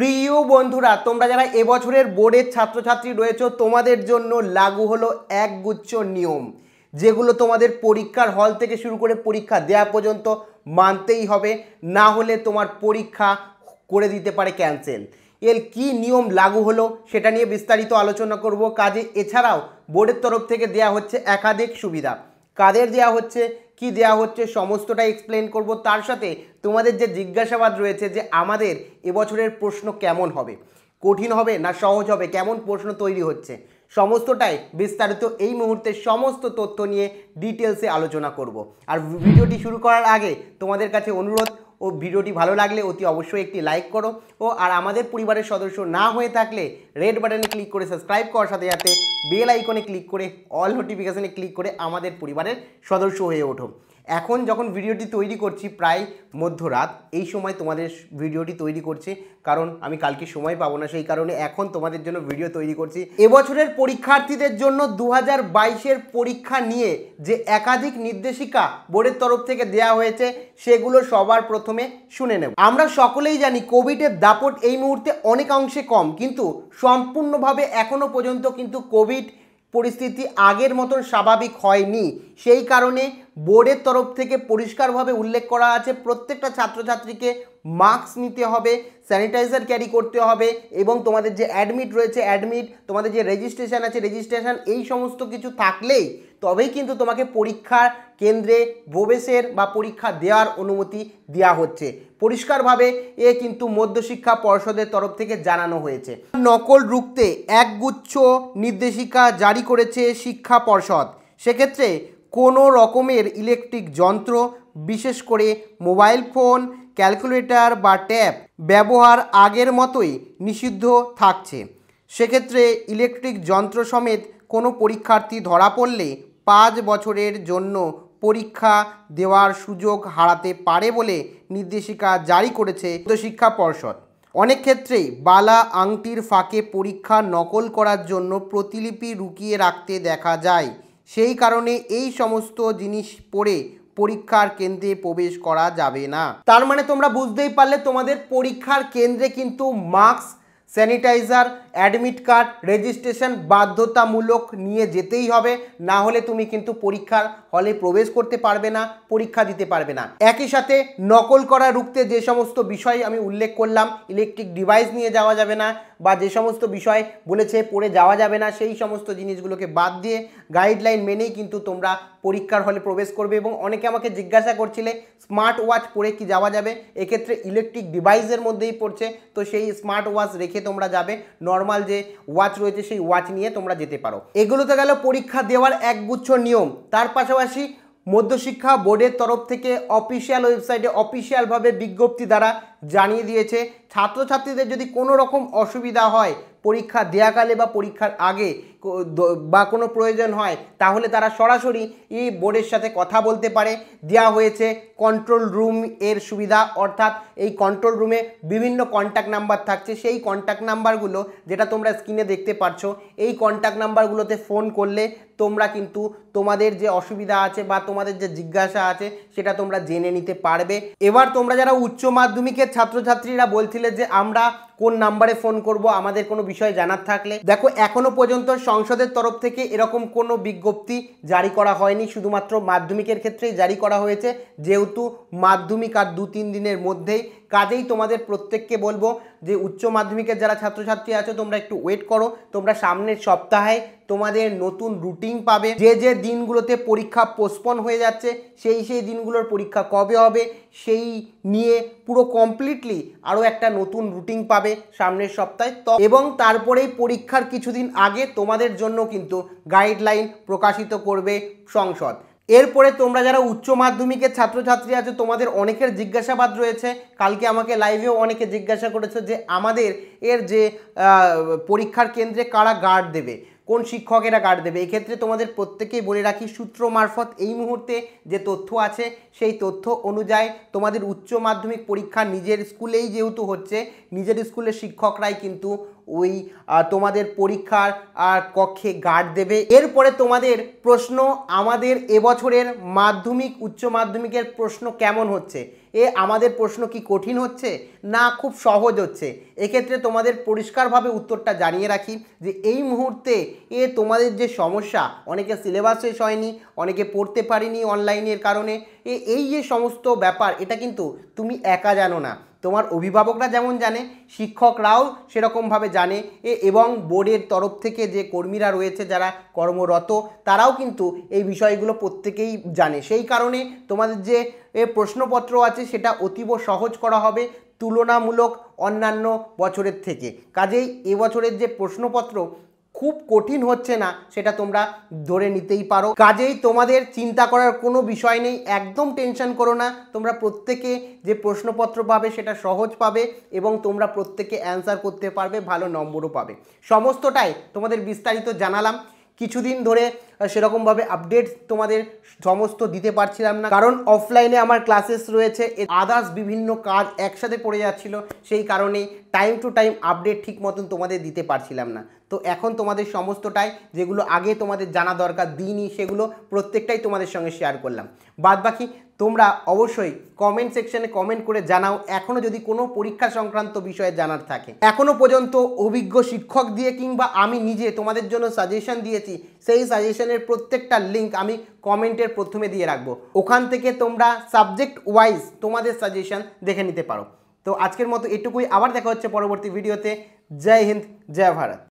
প্রিয় বন্ধুরা তোমরা যারা এবছরের বোর্ডের ছাত্রছাত্রী রয়েছ তোমাদের জন্য লাগু হলো একগুচ্ছ নিয়ম যেগুলো তোমাদের পরীক্ষার হল থেকে শুরু করে পরীক্ষা দেওয়া পর্যন্ত মানতেই হবে না হলে তোমার পরীক্ষা করে দিতে পারে ক্যান্সেল এর কি নিয়ম লাগু হলো সেটা নিয়ে বিস্তারিত আলোচনা করব কাজে এছাড়াও বোর্ডের তরফ থেকে দেয়া হচ্ছে একাধিক সুবিধা কাদের দেয়া হচ্ছে কি দেয়া হচ্ছে সমস্তটা এক্সপ্লেন করব তার সাথে তোমাদের যে জিজ্ঞাসাবাদ রয়েছে যে আমাদের এবছরের প্রশ্ন কেমন হবে কঠিন হবে না সহজ হবে কেমন প্রশ্ন তৈরি হচ্ছে সমস্তটাই বিস্তারিত এই মুহূর্তে সমস্ত তথ্য নিয়ে ডিটেলসে আলোচনা করব আর ভিডিওটি শুরু করার আগে তোমাদের কাছে অনুরোধ ও ভিডিওটি ভালো লাগলে অতি অবশ্যই একটি লাইক করো ও আর আমাদের পরিবারের সদস্য না হয়ে থাকলে রেড বাটনে ক্লিক করে সাবস্ক্রাইব করার সাথে সাথে বেল আইকনে ক্লিক করে অল নোটিফিকেশানে ক্লিক করে আমাদের পরিবারের সদস্য হয়ে ওঠো এখন যখন ভিডিওটি তৈরি করছি প্রায় মধ্যরাত এই সময় তোমাদের ভিডিওটি তৈরি করছি কারণ আমি কালকে সময় পাবো না সেই কারণে এখন তোমাদের জন্য ভিডিও তৈরি করছি এবছরের পরীক্ষার্থীদের জন্য দু হাজার পরীক্ষা নিয়ে যে একাধিক নির্দেশিকা বোর্ডের তরফ থেকে দেয়া হয়েছে সেগুলো সবার প্রথমে শুনে নেব আমরা সকলেই জানি কোভিডের দাপট এই মুহূর্তে অনেকাংশে কম কিন্তু সম্পূর্ণভাবে এখনও পর্যন্ত কিন্তু কোভিড পরিস্থিতি আগের মতন স্বাভাবিক হয়নি সেই কারণে বোর্ডের তরফ থেকে পরিষ্কারভাবে উল্লেখ করা আছে প্রত্যেকটা ছাত্রছাত্রীকে মাস্ক নিতে হবে স্যানিটাইজার ক্যারি করতে হবে এবং তোমাদের যে অ্যাডমিট রয়েছে অ্যাডমিট তোমাদের যে রেজিস্ট্রেশন আছে রেজিস্ট্রেশন এই সমস্ত কিছু থাকলেই তবেই কিন্তু তোমাকে পরীক্ষার কেন্দ্রে প্রবেশের বা পরীক্ষা দেওয়ার অনুমতি দেওয়া হচ্ছে পরিষ্কারভাবে এ কিন্তু মধ্যশিক্ষা পর্ষদের তরফ থেকে জানানো হয়েছে নকল রুখতে একগুচ্ছ নির্দেশিকা জারি করেছে শিক্ষা পর্ষদ সেক্ষেত্রে কোনো রকমের ইলেকট্রিক যন্ত্র বিশেষ করে মোবাইল ফোন ক্যালকুলেটর বা ট্যাব ব্যবহার আগের মতোই নিষিদ্ধ থাকছে সেক্ষেত্রে ইলেকট্রিক যন্ত্র সমেত কোনো পরীক্ষার্থী ধরা পড়লে পাঁচ বছরের জন্য পরীক্ষা দেওয়ার সুযোগ হারাতে পারে বলে নির্দেশিকা জারি করেছে শিক্ষা পর্ষদ অনেক ক্ষেত্রেই বালা আংটির ফাঁকে পরীক্ষা নকল করার জন্য প্রতিলিপি রুকিয়ে রাখতে দেখা যায় সেই কারণে এই সমস্ত জিনিস পড়ে পরীক্ষার কেন্দ্রে প্রবেশ করা যাবে না তার মানে তোমরা বুঝতেই পারলে তোমাদের পরীক্ষার কেন্দ্রে কিন্তু marks sanitiser admit card registration বাধ্যতামূলক নিয়ে যেতেই হবে না হলে তুমি কিন্তু পরীক্ষার হলে প্রবেশ করতে পারবে না পরীক্ষা দিতে পারবে না একই সাথে নকল করা রুখতে যে সমস্ত বিষয় আমি উল্লেখ করলাম ইলেকট্রিক ডিভাইস নিয়ে যাওয়া যাবে না বা যে সমস্ত বিষয় বলেছে পড়ে যাওয়া যাবে না সেই সমস্ত জিনিসগুলোকে বাদ দিয়ে গাইডলাইন মেনেই কিন্তু তোমরা পরীক্ষার হলে প্রবেশ করবে এবং অনেকে আমাকে জিজ্ঞাসা করছিলে স্মার্ট ওয়াচ পরে কি যাওয়া যাবে এক্ষেত্রে ইলেকট্রিক ডিভাইসের মধ্যেই পড়ছে তো সেই স্মার্ট ওয়াচ রেখে থেকে তোমরা যাবে নর্মাল যে ওয়াচ রয়েছে সেই ওয়াচ নিয়ে তোমরা যেতে পারো এগুলো তো গেল পরীক্ষা দেওয়ার একগুচ্ছ নিয়ম তার পাশাপাশি মধ্যশিক্ষা বোর্ডের তরফ থেকে অফিসিয়াল ওয়েবসাইটে অফিসিয়ালভাবে বিজ্ঞপ্তি দ্বারা জানিয়ে দিয়েছে ছাত্রছাত্রীদের যদি কোনো রকম অসুবিধা হয় পরীক্ষা দেয়াকালে বা পরীক্ষার আগে বা কোনো প্রয়োজন হয় তাহলে তারা সরাসরি ই বোর্ডের সাথে কথা বলতে পারে দেওয়া হয়েছে কন্ট্রোল রুম এর সুবিধা অর্থাৎ এই কন্ট্রোল রুমে বিভিন্ন কন্ট্যাক্ট নাম্বার থাকছে সেই কন্ট্যাক্ট নাম্বারগুলো যেটা তোমরা স্ক্রিনে দেখতে পাচ্ছ এই কন্ট্যাক্ট নাম্বারগুলোতে ফোন করলে তোমরা কিন্তু তোমাদের যে অসুবিধা আছে বা তোমাদের যে জিজ্ঞাসা আছে সেটা তোমরা জেনে নিতে পারবে এবার তোমরা যারা উচ্চ মাধ্যমিকের ছাত্রছাত্রীরা বলছিলে যে আমরা কোন নাম্বারে ফোন করব আমাদের কোনো বিষয় জানার থাকলে দেখো এখনো পর্যন্ত সংসদের তরফ থেকে এরকম কোনো বিজ্ঞপ্তি জারি করা হয়নি শুধুমাত্র মাধ্যমিকের ক্ষেত্রেই জারি করা হয়েছে যেহেতু মাধ্যমিক আর দু তিন দিনের মধ্যেই কাজেই তোমাদের প্রত্যেককে বলবো যে উচ্চ মাধ্যমিকের যারা ছাত্রছাত্রী আছো তোমরা একটু ওয়েট করো তোমরা সামনের সপ্তাহে তোমাদের নতুন রুটিন পাবে যে যে দিনগুলোতে পরীক্ষা পোস্টপন হয়ে যাচ্ছে সেই সেই দিনগুলোর পরীক্ষা কবে হবে সেই নিয়ে পুরো কমপ্লিটলি আরও একটা নতুন রুটিন পাবে সামনের সপ্তাহে তো এবং তারপরেই পরীক্ষার কিছুদিন আগে তোমাদের জন্য কিন্তু গাইডলাইন প্রকাশিত করবে সংসদ এরপরে তোমরা যারা উচ্চ মাধ্যমিকের ছাত্রছাত্রী আছো তোমাদের অনেকের জিজ্ঞাসাবাদ রয়েছে কালকে আমাকে লাইভেও অনেকে জিজ্ঞাসা করেছো যে আমাদের এর যে পরীক্ষার কেন্দ্রে কারা গার্ড দেবে কোন শিক্ষকেরা গার্ড দেবে এক্ষেত্রে তোমাদের প্রত্যেকেই বলে রাখি সূত্র মারফত এই মুহূর্তে যে তথ্য আছে সেই তথ্য অনুযায়ী তোমাদের উচ্চ মাধ্যমিক পরীক্ষা নিজের স্কুলেই যেহেতু হচ্ছে নিজের স্কুলের শিক্ষকরাই কিন্তু ওই তোমাদের পরীক্ষার আর কক্ষে গার্ড দেবে এরপরে তোমাদের প্রশ্ন আমাদের এবছরের মাধ্যমিক উচ্চ মাধ্যমিকের প্রশ্ন কেমন হচ্ছে এ আমাদের প্রশ্ন কি কঠিন হচ্ছে না খুব সহজ হচ্ছে এক্ষেত্রে তোমাদের পরিষ্কারভাবে উত্তরটা জানিয়ে রাখি যে এই মুহূর্তে এ তোমাদের যে সমস্যা অনেকে সিলেবাস শেষ হয়নি অনেকে পড়তে পারেনি অনলাইনের কারণে এ এই যে সমস্ত ব্যাপার এটা কিন্তু তুমি একা জানো না তোমার অভিভাবকরা যেমন জানে শিক্ষকরাও সেরকমভাবে জানে এবং বোর্ডের তরফ থেকে যে কর্মীরা রয়েছে যারা কর্মরত তারাও কিন্তু এই বিষয়গুলো প্রত্যেকেই জানে সেই কারণে তোমাদের যে প্রশ্নপত্র আছে সেটা অতীব সহজ করা হবে তুলনামূলক অন্যান্য বছরের থেকে কাজেই এবছরের যে প্রশ্নপত্র খুব কঠিন হচ্ছে না সেটা তোমরা ধরে নিতেই পারো কাজেই তোমাদের চিন্তা করার কোনো বিষয় নেই একদম টেনশন করো না তোমরা প্রত্যেকে যে প্রশ্নপত্র পাবে সেটা সহজ পাবে এবং তোমরা প্রত্যেকে অ্যান্সার করতে পারবে ভালো নম্বরও পাবে সমস্তটাই তোমাদের বিস্তারিত জানালাম কিছুদিন ধরে সেরকমভাবে আপডেট তোমাদের সমস্ত দিতে পারছিলাম না কারণ অফলাইনে আমার ক্লাসেস রয়েছে আদার্স বিভিন্ন কাজ একসাথে পড়ে যাচ্ছিলো সেই কারণে টাইম টু টাইম আপডেট ঠিক মতন তোমাদের দিতে পারছিলাম না তো এখন তোমাদের সমস্তটাই যেগুলো আগে তোমাদের জানা দরকার দিইনি সেগুলো প্রত্যেকটাই তোমাদের সঙ্গে শেয়ার করলাম বাদ বাকি তোমরা অবশ্যই কমেন্ট সেকশনে কমেন্ট করে জানাও এখনও যদি কোনো পরীক্ষা সংক্রান্ত বিষয়ে জানার থাকে এখনও পর্যন্ত অভিজ্ঞ শিক্ষক দিয়ে কিংবা আমি নিজে তোমাদের জন্য সাজেশন দিয়েছি সেই সাজেশনের প্রত্যেকটা লিঙ্ক আমি কমেন্টের প্রথমে দিয়ে রাখবো ওখান থেকে তোমরা সাবজেক্ট ওয়াইজ তোমাদের সাজেশন দেখে নিতে পারো তো আজকের মতো এটুকুই আবার দেখা হচ্ছে পরবর্তী ভিডিওতে জয় হিন্দ জয় ভারত